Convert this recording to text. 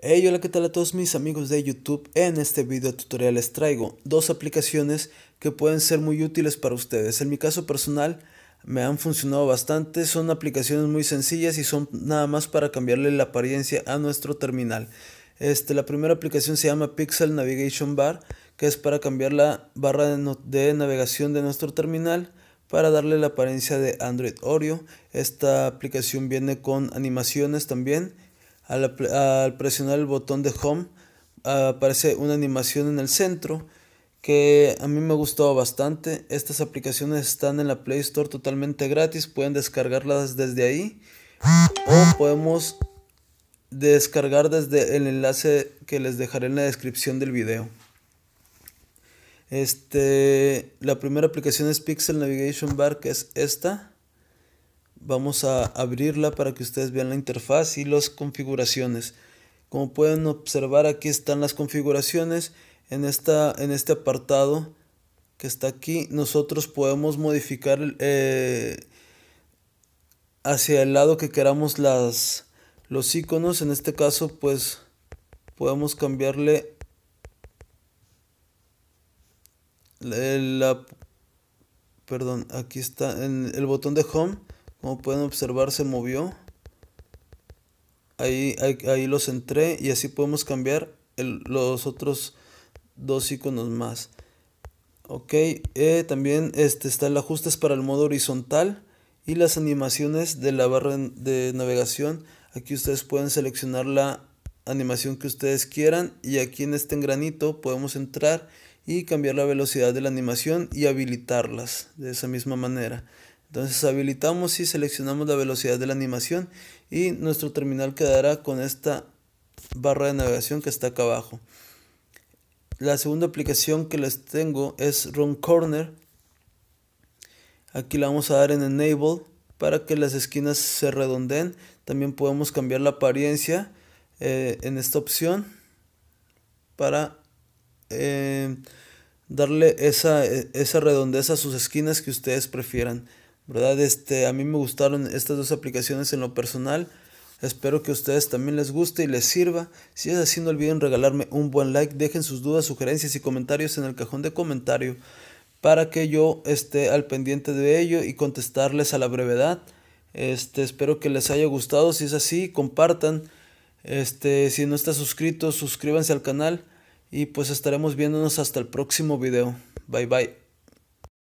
Hey, hola, ¿qué tal a todos mis amigos de YouTube? En este video tutorial les traigo dos aplicaciones que pueden ser muy útiles para ustedes. En mi caso personal me han funcionado bastante, son aplicaciones muy sencillas y son nada más para cambiarle la apariencia a nuestro terminal. Este, la primera aplicación se llama Pixel Navigation Bar, que es para cambiar la barra de navegación de nuestro terminal para darle la apariencia de Android Oreo. Esta aplicación viene con animaciones también al, presionar el botón de Home aparece una animación en el centro que a mí me ha bastante. Estas aplicaciones están en la Play Store totalmente gratis, pueden descargarlas desde ahí o podemos descargar desde el enlace que les dejaré en la descripción del video. Este, la primera aplicación es Pixel Navigation Bar, que es esta. Vamos a abrirla para que ustedes vean la interfaz y las configuraciones. Como pueden observar aquí están las configuraciones. En, este apartado que está aquí nosotros podemos modificar eh, hacia el lado que queramos las, los iconos. En este caso pues podemos cambiarle perdón, aquí está en el botón de home como pueden observar se movió. Ahí, los entré y así podemos cambiar los otros dos iconos más. Ok, eh, también este, está el ajustes para el modo horizontal y las animaciones de la barra de navegación. Aquí ustedes pueden seleccionar la animación que ustedes quieran y aquí en este engranito podemos entrar y cambiar la velocidad de la animación y habilitarlas de esa misma manera. Entonces habilitamos y seleccionamos la velocidad de la animación y nuestro terminal quedará con esta barra de navegación que está acá abajo. La segunda aplicación que les tengo es Run Corner. Aquí la vamos a dar en Enable para que las esquinas se redondeen. También podemos cambiar la apariencia eh, en esta opción para eh, darle esa, eh, esa redondez a sus esquinas que ustedes prefieran. ¿verdad? Este, a mí me gustaron estas dos aplicaciones en lo personal. Espero que a ustedes también les guste y les sirva. Si es así, no olviden regalarme un buen like. Dejen sus dudas, sugerencias y comentarios en el cajón de comentario para que yo esté al pendiente de ello y contestarles a la brevedad. Este, espero que les haya gustado. Si es así, compartan. Este, si no está suscrito suscríbanse al canal. Y pues estaremos viéndonos hasta el próximo video. Bye bye.